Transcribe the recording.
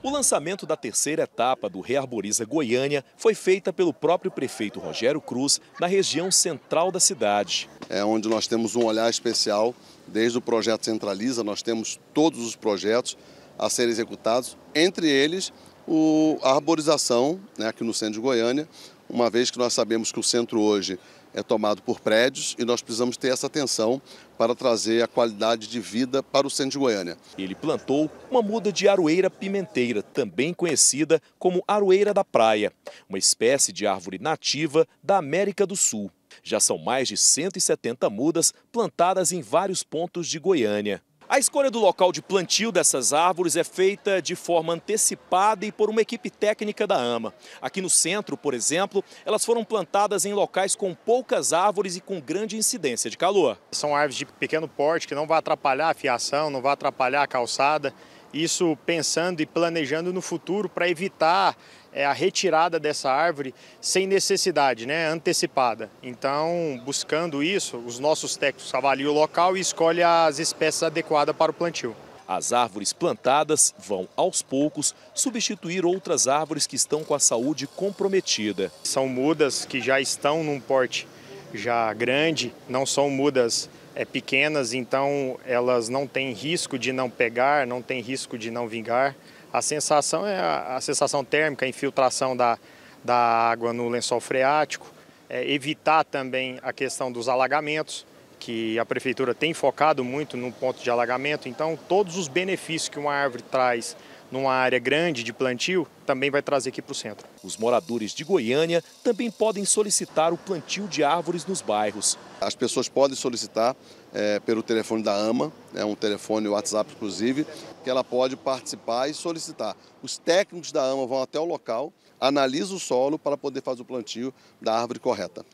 O lançamento da terceira etapa do Rearboriza Goiânia foi feita pelo próprio prefeito Rogério Cruz na região central da cidade. É onde nós temos um olhar especial, desde o projeto Centraliza, nós temos todos os projetos a serem executados, entre eles o, a arborização né, aqui no centro de Goiânia, uma vez que nós sabemos que o centro hoje é tomado por prédios e nós precisamos ter essa atenção para trazer a qualidade de vida para o centro de Goiânia. Ele plantou uma muda de aroeira pimenteira, também conhecida como aroeira da praia, uma espécie de árvore nativa da América do Sul. Já são mais de 170 mudas plantadas em vários pontos de Goiânia. A escolha do local de plantio dessas árvores é feita de forma antecipada e por uma equipe técnica da AMA. Aqui no centro, por exemplo, elas foram plantadas em locais com poucas árvores e com grande incidência de calor. São árvores de pequeno porte que não vai atrapalhar a fiação, não vai atrapalhar a calçada. Isso pensando e planejando no futuro para evitar é, a retirada dessa árvore sem necessidade, né, antecipada. Então, buscando isso, os nossos técnicos avaliam o local e escolhem as espécies adequadas para o plantio. As árvores plantadas vão, aos poucos, substituir outras árvores que estão com a saúde comprometida. São mudas que já estão num porte já grande, não são mudas é, pequenas, então elas não têm risco de não pegar, não tem risco de não vingar. A sensação é a, a sensação térmica, a infiltração da, da água no lençol freático, é, evitar também a questão dos alagamentos, que a prefeitura tem focado muito no ponto de alagamento. Então, todos os benefícios que uma árvore traz numa área grande de plantio, também vai trazer aqui para o centro. Os moradores de Goiânia também podem solicitar o plantio de árvores nos bairros. As pessoas podem solicitar é, pelo telefone da AMA, é um telefone WhatsApp inclusive, que ela pode participar e solicitar. Os técnicos da AMA vão até o local, analisam o solo para poder fazer o plantio da árvore correta.